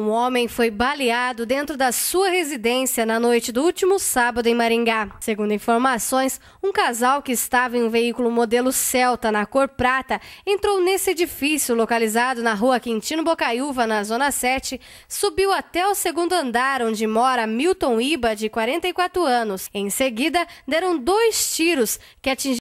Um homem foi baleado dentro da sua residência na noite do último sábado em Maringá. Segundo informações, um casal que estava em um veículo modelo Celta na cor prata entrou nesse edifício localizado na rua Quintino Bocaiúva, na Zona 7, subiu até o segundo andar onde mora Milton Iba, de 44 anos. Em seguida, deram dois tiros que atingiram